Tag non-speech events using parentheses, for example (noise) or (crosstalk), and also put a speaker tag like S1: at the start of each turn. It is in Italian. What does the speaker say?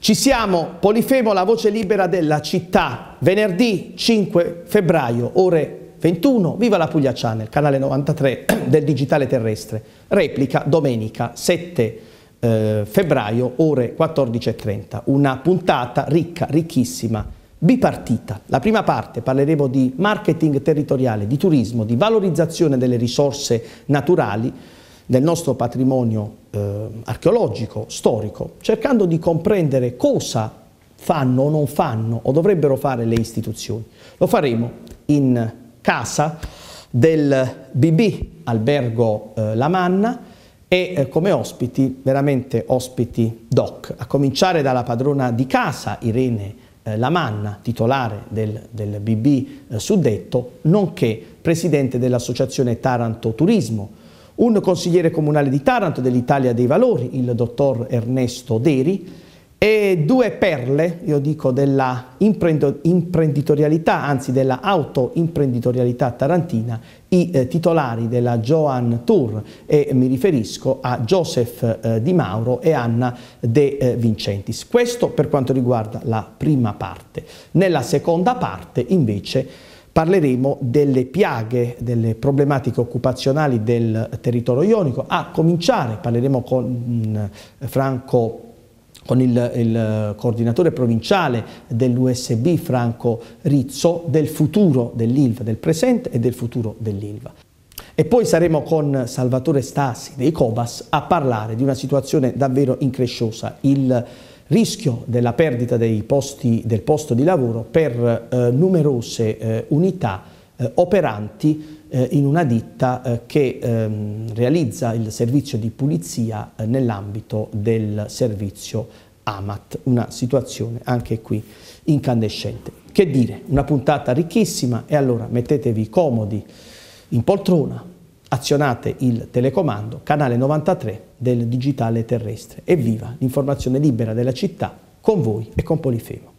S1: Ci siamo, Polifemo, la voce libera della città, venerdì 5 febbraio, ore 21, viva la Puglia Channel, canale 93 (clears throat) del Digitale Terrestre, replica domenica 7 eh, febbraio, ore 14.30, una puntata ricca, ricchissima, bipartita. La prima parte parleremo di marketing territoriale, di turismo, di valorizzazione delle risorse naturali, del nostro patrimonio eh, archeologico, storico, cercando di comprendere cosa fanno o non fanno o dovrebbero fare le istituzioni. Lo faremo in casa del BB Albergo eh, La Manna e eh, come ospiti, veramente ospiti doc, a cominciare dalla padrona di casa Irene eh, la Manna, titolare del, del BB eh, suddetto, nonché presidente dell'associazione Taranto Turismo, un consigliere comunale di Taranto dell'Italia dei Valori, il dottor Ernesto Deri, e due perle, io dico, della imprenditorialità, anzi della autoimprenditorialità tarantina, i eh, titolari della Joan Tour e mi riferisco a Joseph eh, Di Mauro e Anna De eh, Vincentis. Questo per quanto riguarda la prima parte. Nella seconda parte invece parleremo delle piaghe, delle problematiche occupazionali del territorio ionico, a cominciare parleremo con mm, Franco con il, il, coordinatore provinciale dell'USB Franco Rizzo del futuro dell'ILVA, del presente e del futuro dell'ILVA. E poi saremo con Salvatore Stassi dei Cobas a parlare di una situazione davvero incresciosa, il rischio della perdita posti, del posto di lavoro per eh, numerose eh, unità eh, operanti eh, in una ditta eh, che ehm, realizza il servizio di pulizia eh, nell'ambito del servizio AMAT, una situazione anche qui incandescente. Che dire, una puntata ricchissima e allora mettetevi comodi in poltrona, azionate il telecomando, canale 93 del digitale terrestre. Evviva l'informazione libera della città con voi e con Polifemo.